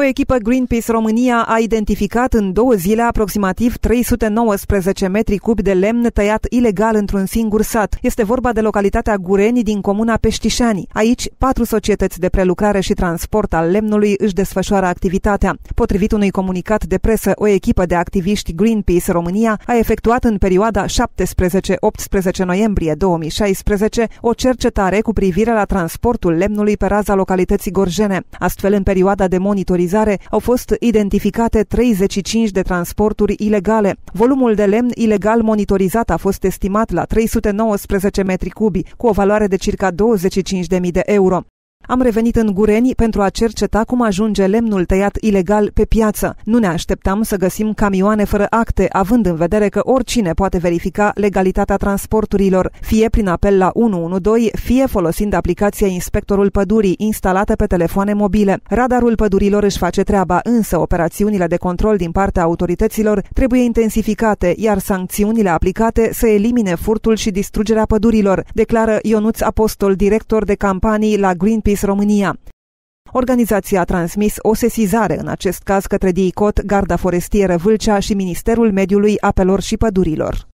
O echipă Greenpeace România a identificat în două zile aproximativ 319 metri cubi de lemn tăiat ilegal într-un singur sat. Este vorba de localitatea Gureni din comuna Peștișani. Aici, patru societăți de prelucrare și transport al lemnului își desfășoară activitatea. Potrivit unui comunicat de presă, o echipă de activiști Greenpeace România a efectuat în perioada 17-18 noiembrie 2016 o cercetare cu privire la transportul lemnului pe raza localității Gorjene. Astfel, în perioada de monitorizare monitorizare au fost identificate 35 de transporturi ilegale. Volumul de lemn ilegal monitorizat a fost estimat la 319 metri cubi, cu o valoare de circa 25.000 de euro. Am revenit în Gureni pentru a cerceta cum ajunge lemnul tăiat ilegal pe piață. Nu ne așteptam să găsim camioane fără acte, având în vedere că oricine poate verifica legalitatea transporturilor, fie prin apel la 112, fie folosind aplicația Inspectorul Pădurii instalată pe telefoane mobile. Radarul pădurilor își face treaba, însă operațiunile de control din partea autorităților trebuie intensificate, iar sancțiunile aplicate să elimine furtul și distrugerea pădurilor, declară Ionuț Apostol, director de campanii la Greenpeace transmis România. Organizația a transmis o sesizare, în acest caz către DICOT, Garda Forestieră Vâlcea și Ministerul Mediului, Apelor și Pădurilor.